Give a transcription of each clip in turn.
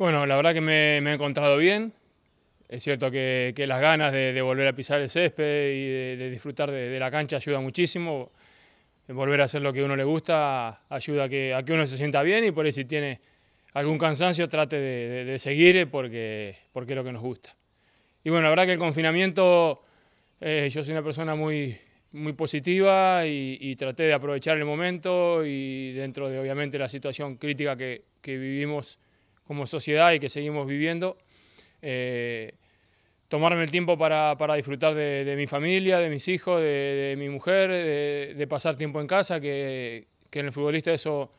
Bueno, la verdad que me, he encontrado bien. Es cierto que, las ganas de, volver a pisar el césped y de, disfrutar de, la cancha ayuda muchísimo. Volver a hacer lo que uno le gusta ayuda a que, uno se sienta bien y por ahí si tiene algún cansancio trate de, seguir porque, porque es lo que nos gusta. Y bueno, la verdad que el confinamiento, eh, yo soy una persona muy, muy positiva y, traté de aprovechar el momento y dentro de obviamente la situación crítica que vivimos como sociedad y que seguimos viviendo. Eh, tomarme el tiempo para, para disfrutar de, mi familia, de mis hijos, de, mi mujer, de, pasar tiempo en casa, que, que en el futbolista eso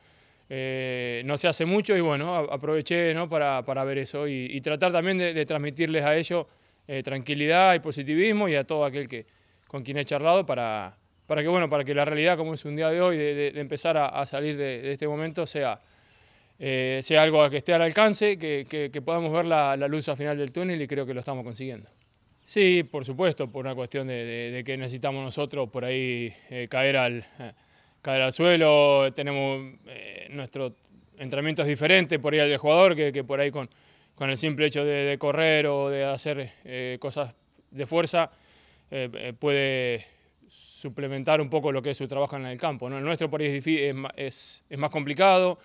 eh, no se hace mucho y bueno, aproveché ¿no? para, para, ver eso y, tratar también de, transmitirles a ellos eh, tranquilidad y positivismo y a todo aquel que, con quien he charlado para, para que bueno, para que la realidad como es un día de hoy, de, empezar a salir de este momento sea eh, sea algo que esté al alcance, que, podamos ver la, luz al final del túnel y creo que lo estamos consiguiendo. Sí, por supuesto, por una cuestión de, que necesitamos nosotros por ahí eh, caer, al, eh, caer al suelo, tenemos nuestro entrenamiento es diferente por ahí al jugador, que, por ahí con, con el simple hecho de, correr o de hacer cosas de fuerza puede suplementar un poco lo que es su trabajo en el campo. El nuestro por ahí es, es, es, más complicado,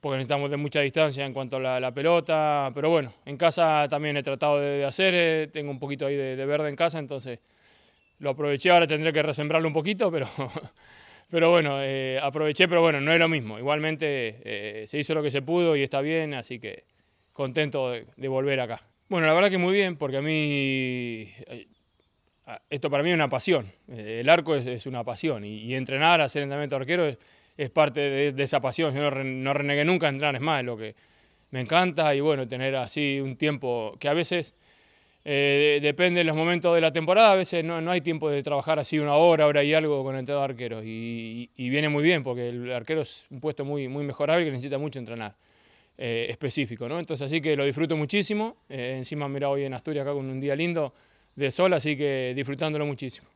porque necesitamos de mucha distancia en cuanto a la, pelota, pero bueno, en casa también he tratado de, hacer, eh, tengo un poquito ahí de, verde en casa, entonces lo aproveché, ahora tendré que resembrarlo un poquito, pero, pero bueno, eh, aproveché, pero bueno, no es lo mismo, igualmente eh, se hizo lo que se pudo y está bien, así que contento de, volver acá. Bueno, la verdad que muy bien, porque a mí esto para mí es una pasión. El arco es, una pasión y, y, entrenar, hacer entrenamiento arquero es, es parte de, esa pasión. Yo no, renegué nunca a entrar, es más, lo que me encanta y bueno, tener así un tiempo que a veces eh, depende de los momentos de la temporada, a veces no, no, hay tiempo de trabajar así una hora, hora y algo con el entrenador arqueros y, viene muy bien porque el arquero es un puesto muy, muy mejorable que necesita mucho entrenar. Eh, específico, ¿no? Entonces así que lo disfruto muchísimo, eh, encima mira hoy en Asturias acá con un día lindo de sol, así que disfrutándolo muchísimo.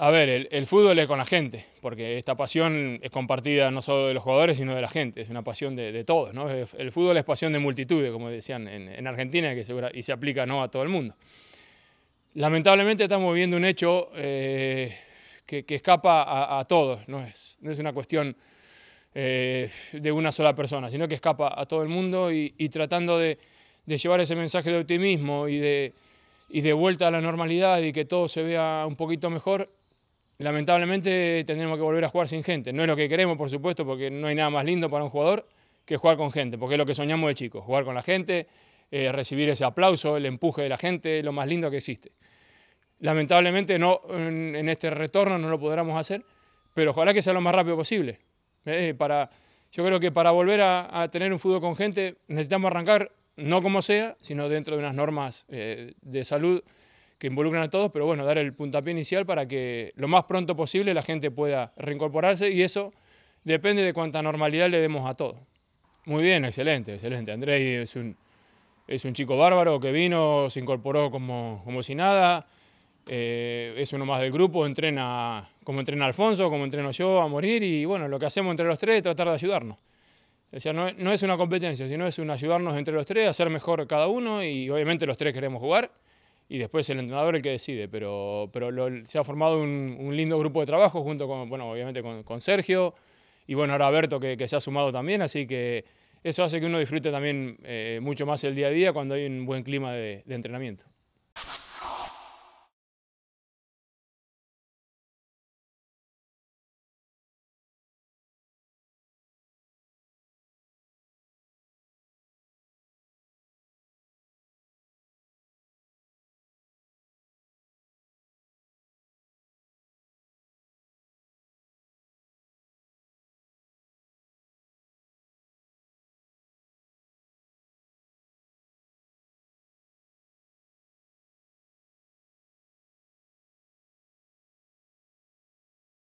A ver, el, fútbol es con la gente, porque esta pasión es compartida no solo de los jugadores, sino de la gente, es una pasión de, todos. ¿no? El fútbol es pasión de multitudes, como decían en, Argentina, que y se aplica ¿no? a todo el mundo. Lamentablemente estamos viendo un hecho eh, que, escapa a, todos, no es, una cuestión eh, de una sola persona, sino que escapa a todo el mundo y, tratando de, llevar ese mensaje de optimismo y de vuelta a la normalidad y que todo se vea un poquito mejor, lamentablemente tendremos que volver a jugar sin gente. No es lo que queremos, por supuesto, porque no hay nada más lindo para un jugador que jugar con gente, porque es lo que soñamos de chicos, jugar con la gente, eh, recibir ese aplauso, el empuje de la gente, lo más lindo que existe. Lamentablemente no, en, este retorno no lo podremos hacer, pero ojalá que sea lo más rápido posible. Eh, para, yo creo que para volver a, tener un fútbol con gente necesitamos arrancar, no como sea, sino dentro de unas normas eh, de salud que involucran a todos, pero bueno, dar el puntapié inicial para que lo más pronto posible la gente pueda reincorporarse y eso depende de cuánta normalidad le demos a todos. Muy bien, excelente, excelente. Andrés es un, es un chico bárbaro que vino, se incorporó como, como si nada, eh, es uno más del grupo, entrena como entrena Alfonso, como entreno yo a morir y bueno, lo que hacemos entre los tres es tratar de ayudarnos. O sea, no, no es una competencia, sino es un ayudarnos entre los tres, hacer mejor cada uno y obviamente los tres queremos jugar y después el entrenador el que decide, pero, pero se ha formado un, lindo grupo de trabajo junto con, bueno, obviamente con, Sergio y bueno, ahora Berto que, se ha sumado también, así que eso hace que uno disfrute también eh, mucho más el día a día cuando hay un buen clima de entrenamiento.